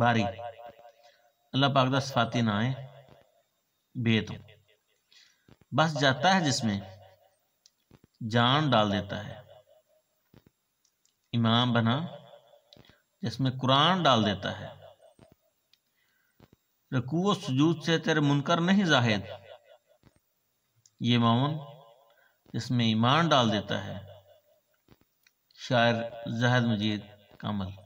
बारी अल्लाह पाक ਦਾ सफाती ना है बेतो बस जाता है जिसमें जान डाल देता है इमाम बना जिसमें कुरान डाल देता है रकू सजूद से तेरे मुनकर नहीं जाहिद ये मौन जिसमें ईमान डाल देता है शायर जहद मजीद कमल